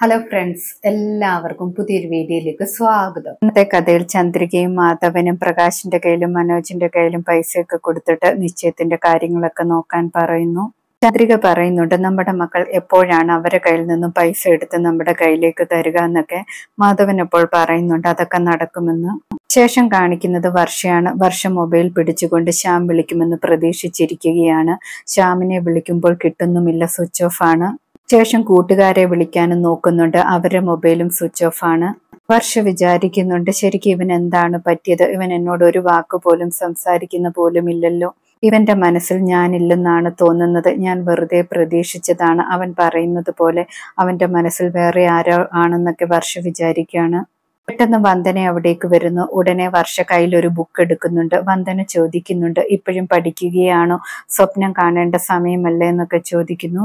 hello friends എല്ലാവർക്കും പുതിയൊരു വീഡിയോയിലേക്ക് സ്വാഗതം ഇന്നത്തെ കഥയിൽ ചന്ദ്രികയും മാധവനും പ്രകാശിന്റെ കയ്യിലും മനോജിന്റെ കയ്യിലും പൈസയൊക്കെ കൊടുത്തിട്ട് നിശ്ചയത്തിന്റെ കാര്യങ്ങളൊക്കെ നോക്കാൻ പറയുന്നു ചന്ദ്രിക പറയുന്നുണ്ട് നമ്മുടെ മക്കൾ എപ്പോഴാണ് അവരെ കയ്യിൽ നിന്നും പൈസ എടുത്ത് നമ്മുടെ കയ്യിലേക്ക് തരിക എന്നൊക്കെ മാധവൻ എപ്പോൾ പറയുന്നുണ്ട് അതൊക്കെ നടക്കുമെന്ന് ശേഷം കാണിക്കുന്നത് വർഷയാണ് വർഷ മൊബൈൽ പിടിച്ചുകൊണ്ട് ശ്യാം വിളിക്കുമെന്ന് പ്രതീക്ഷിച്ചിരിക്കുകയാണ് ശ്യാമിനെ വിളിക്കുമ്പോൾ കിട്ടുന്നുമില്ല സ്വിച്ച് ഓഫ് ആണ് ശേഷം കൂട്ടുകാരെ വിളിക്കാനും നോക്കുന്നുണ്ട് അവരുടെ മൊബൈലും സ്വിച്ച് ഓഫ് ആണ് വർഷ വിചാരിക്കുന്നുണ്ട് ശരിക്കും ഇവൻ എന്താണ് പറ്റിയത് ഇവൻ എന്നോട് ഒരു വാക്ക് പോലും സംസാരിക്കുന്ന പോലും ഇല്ലല്ലോ ഇവന്റെ മനസ്സിൽ ഞാനില്ലെന്നാണ് തോന്നുന്നത് ഞാൻ വെറുതെ പ്രതീക്ഷിച്ചതാണ് അവൻ പറയുന്നത് പോലെ അവന്റെ മനസ്സിൽ വേറെ ആരോ ആണെന്നൊക്കെ വർഷ വിചാരിക്കുകയാണ് പെട്ടെന്ന് വന്ദന അവിടേക്ക് വരുന്നു ഉടനെ വർഷ കയ്യിൽ ഒരു ബുക്ക് എടുക്കുന്നുണ്ട് വന്ദന ചോദിക്കുന്നുണ്ട് ഇപ്പോഴും പഠിക്കുകയാണോ സ്വപ്നം കാണേണ്ട സമയമല്ലേ എന്നൊക്കെ ചോദിക്കുന്നു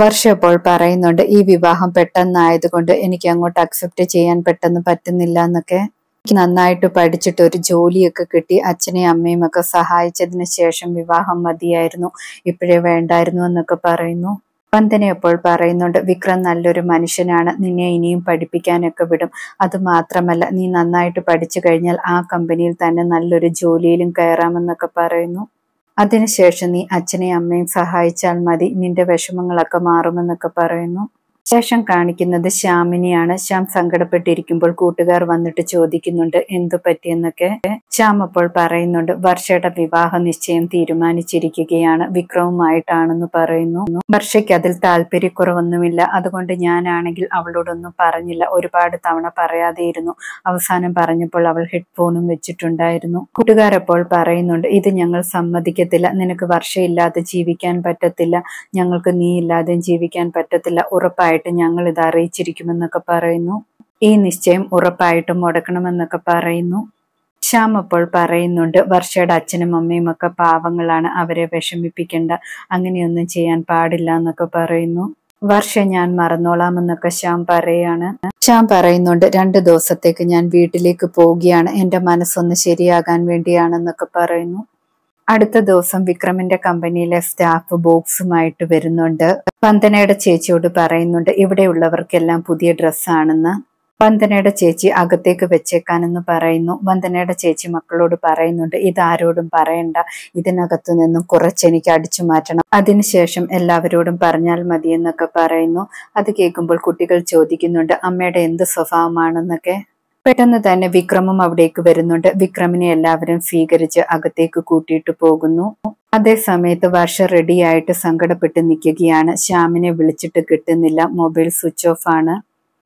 വർഷം അപ്പോൾ പറയുന്നുണ്ട് ഈ വിവാഹം പെട്ടെന്നായതുകൊണ്ട് എനിക്ക് അങ്ങോട്ട് അക്സെപ്റ്റ് ചെയ്യാൻ പെട്ടെന്ന് പറ്റുന്നില്ല എന്നൊക്കെ എനിക്ക് നന്നായിട്ട് പഠിച്ചിട്ട് ഒരു ജോലിയൊക്കെ കിട്ടി അച്ഛനെയും അമ്മയും ഒക്കെ സഹായിച്ചതിന് ശേഷം വിവാഹം മതിയായിരുന്നു ഇപ്പോഴേ വേണ്ടായിരുന്നു എന്നൊക്കെ പറയുന്നു വന്ദന അപ്പോൾ പറയുന്നുണ്ട് വിക്രം നല്ലൊരു മനുഷ്യനാണ് നിന്നെ ഇനിയും പഠിപ്പിക്കാനൊക്കെ വിടും അത് മാത്രമല്ല നീ നന്നായിട്ട് പഠിച്ചു കഴിഞ്ഞാൽ ആ കമ്പനിയിൽ തന്നെ നല്ലൊരു ജോലിയിലും കയറാമെന്നൊക്കെ പറയുന്നു അതിനുശേഷം നീ അച്ഛനെയും അമ്മയും സഹായിച്ചാൽ മതി നിന്റെ വിഷമങ്ങളൊക്കെ മാറുമെന്നൊക്കെ പറയുന്നു ശേഷം കാണിക്കുന്നത് ശ്യാമിനെയാണ് ശ്യാം സങ്കടപ്പെട്ടിരിക്കുമ്പോൾ കൂട്ടുകാർ വന്നിട്ട് ചോദിക്കുന്നുണ്ട് എന്തു പറ്റിയെന്നൊക്കെ ശ്യാം അപ്പോൾ പറയുന്നുണ്ട് വർഷയുടെ വിവാഹ നിശ്ചയം തീരുമാനിച്ചിരിക്കുകയാണ് വിക്രവുമായിട്ടാണെന്ന് പറയുന്നു വർഷയ്ക്ക് അതിൽ താല്പര്യക്കുറവൊന്നുമില്ല അതുകൊണ്ട് ഞാനാണെങ്കിൽ അവളോടൊന്നും പറഞ്ഞില്ല ഒരുപാട് തവണ പറയാതെയിരുന്നു അവസാനം പറഞ്ഞപ്പോൾ അവൾ ഹെഡ്ഫോണും വെച്ചിട്ടുണ്ടായിരുന്നു കൂട്ടുകാരപ്പോൾ പറയുന്നുണ്ട് ഇത് ഞങ്ങൾ സമ്മതിക്കത്തില്ല നിനക്ക് വർഷയില്ലാതെ ജീവിക്കാൻ പറ്റത്തില്ല ഞങ്ങൾക്ക് നീ ഇല്ലാതെ ജീവിക്കാൻ പറ്റത്തില്ല ഉറപ്പായി ഉറപ്പായിട്ടും ഞങ്ങൾ ഇത് അറിയിച്ചിരിക്കുമെന്നൊക്കെ പറയുന്നു ഈ നിശ്ചയം ഉറപ്പായിട്ടും മുടക്കണമെന്നൊക്കെ പറയുന്നു ശ്യാം അപ്പോൾ പറയുന്നുണ്ട് വർഷയുടെ അച്ഛനും അമ്മയും ഒക്കെ പാവങ്ങളാണ് അവരെ വിഷമിപ്പിക്കേണ്ട അങ്ങനെയൊന്നും ചെയ്യാൻ പാടില്ല എന്നൊക്കെ പറയുന്നു വർഷ ഞാൻ മറന്നോളാമെന്നൊക്കെ ശ്യാം പറയാണ് ശ്യാം പറയുന്നുണ്ട് രണ്ട് ദിവസത്തേക്ക് ഞാൻ വീട്ടിലേക്ക് പോവുകയാണ് എന്റെ മനസ്സൊന്ന് ശരിയാകാൻ വേണ്ടിയാണെന്നൊക്കെ പറയുന്നു അടുത്ത ദിവസം വിക്രമിന്റെ കമ്പനിയിലെ സ്റ്റാഫ് ബോക്സുമായിട്ട് വരുന്നുണ്ട് വന്ദനയുടെ ചേച്ചിയോട് പറയുന്നുണ്ട് ഇവിടെയുള്ളവർക്കെല്ലാം പുതിയ ഡ്രസ്സാണെന്ന് വന്ദനയുടെ ചേച്ചി അകത്തേക്ക് വെച്ചേക്കാനെന്ന് പറയുന്നു വന്ദനയുടെ ചേച്ചി മക്കളോട് പറയുന്നുണ്ട് ഇതാരോടും പറയണ്ട ഇതിനകത്തു നിന്നും എനിക്ക് അടിച്ചു മാറ്റണം അതിനുശേഷം എല്ലാവരോടും പറഞ്ഞാൽ മതിയെന്നൊക്കെ പറയുന്നു അത് കേൾക്കുമ്പോൾ കുട്ടികൾ ചോദിക്കുന്നുണ്ട് അമ്മയുടെ എന്ത് സ്വഭാവമാണെന്നൊക്കെ പെട്ടെന്ന് തന്നെ വിക്രമും അവിടേക്ക് വരുന്നുണ്ട് വിക്രമിനെ എല്ലാവരും സ്വീകരിച്ച് അകത്തേക്ക് കൂട്ടിയിട്ട് പോകുന്നു അതേ സമയത്ത് വർഷ റെഡിയായിട്ട് സങ്കടപ്പെട്ട് നിൽക്കുകയാണ് ശ്യാമിനെ വിളിച്ചിട്ട് കിട്ടുന്നില്ല മൊബൈൽ സ്വിച്ച് ഓഫ് ആണ്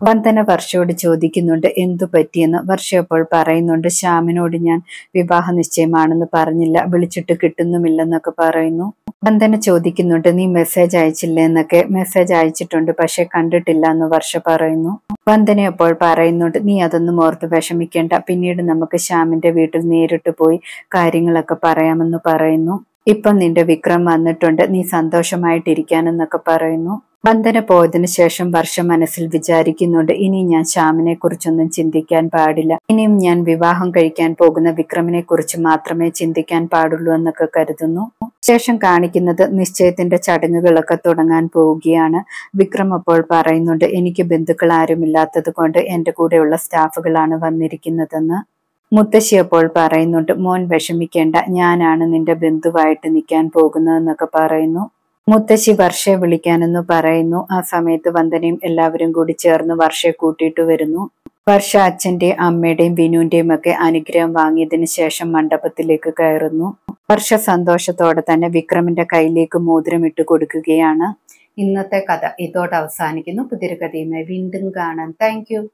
വന്ദന വർഷയോട് ചോദിക്കുന്നുണ്ട് എന്തു പറ്റിയെന്ന് വർഷ അപ്പോൾ പറയുന്നുണ്ട് ശ്യാമിനോട് ഞാൻ വിവാഹ നിശ്ചയമാണെന്ന് പറഞ്ഞില്ല വിളിച്ചിട്ട് കിട്ടുന്നുമില്ലെന്നൊക്കെ പറയുന്നു വന്ദന ചോദിക്കുന്നുണ്ട് നീ മെസ്സേജ് അയച്ചില്ലേ എന്നൊക്കെ മെസ്സേജ് അയച്ചിട്ടുണ്ട് പക്ഷെ കണ്ടിട്ടില്ല എന്ന് വർഷ പറയുന്നു വന്ദന അപ്പോൾ പറയുന്നുണ്ട് നീ അതൊന്നും ഓർത്ത് വിഷമിക്കേണ്ട പിന്നീട് നമുക്ക് ശ്യാമിന്റെ വീട്ടിൽ നേരിട്ട് പോയി കാര്യങ്ങളൊക്കെ പറയാമെന്ന് പറയുന്നു ഇപ്പം നിന്റെ വിക്രം വന്നിട്ടുണ്ട് നീ സന്തോഷമായിട്ടിരിക്കാനെന്നൊക്കെ പറയുന്നു വന്ദന പോയതിനു ശേഷം വർഷം മനസ്സിൽ വിചാരിക്കുന്നുണ്ട് ഇനി ഞാൻ ശ്യാമിനെ കുറിച്ചൊന്നും ചിന്തിക്കാൻ പാടില്ല ഇനിയും ഞാൻ വിവാഹം കഴിക്കാൻ പോകുന്ന വിക്രമിനെ കുറിച്ച് മാത്രമേ ചിന്തിക്കാൻ പാടുള്ളൂ എന്നൊക്കെ കരുതുന്നു ശേഷം കാണിക്കുന്നത് നിശ്ചയത്തിന്റെ ചടങ്ങുകളൊക്കെ തുടങ്ങാൻ പോവുകയാണ് വിക്രം അപ്പോൾ പറയുന്നുണ്ട് എനിക്ക് ബന്ധുക്കൾ ആരുമില്ലാത്തത് കൊണ്ട് എന്റെ കൂടെയുള്ള സ്റ്റാഫുകളാണ് വന്നിരിക്കുന്നതെന്ന് മുത്തശ്ശി അപ്പോൾ പറയുന്നുണ്ട് മോൻ വിഷമിക്കേണ്ട ഞാനാണ് നിന്റെ ബന്ധുവായിട്ട് നിൽക്കാൻ പോകുന്നതെന്നൊക്കെ പറയുന്നു മുത്തശ്ശി വർഷയെ വിളിക്കാനെന്ന് പറയുന്നു ആ സമയത്ത് വന്ദനയും എല്ലാവരും കൂടി ചേർന്ന് വർഷയെ കൂട്ടിയിട്ട് വരുന്നു വർഷ അച്ഛന്റെയും അമ്മയുടെയും വിനുവിന്റെയും ഒക്കെ അനുഗ്രഹം വാങ്ങിയതിനു ശേഷം മണ്ഡപത്തിലേക്ക് കയറുന്നു വർഷ സന്തോഷത്തോടെ തന്നെ വിക്രമിന്റെ കയ്യിലേക്ക് മോതിരം ഇട്ട് കൊടുക്കുകയാണ് ഇന്നത്തെ കഥ ഇതോടെ അവസാനിക്കുന്നു പുതിയൊരു കഥയുമായി വീണ്ടും കാണാം താങ്ക്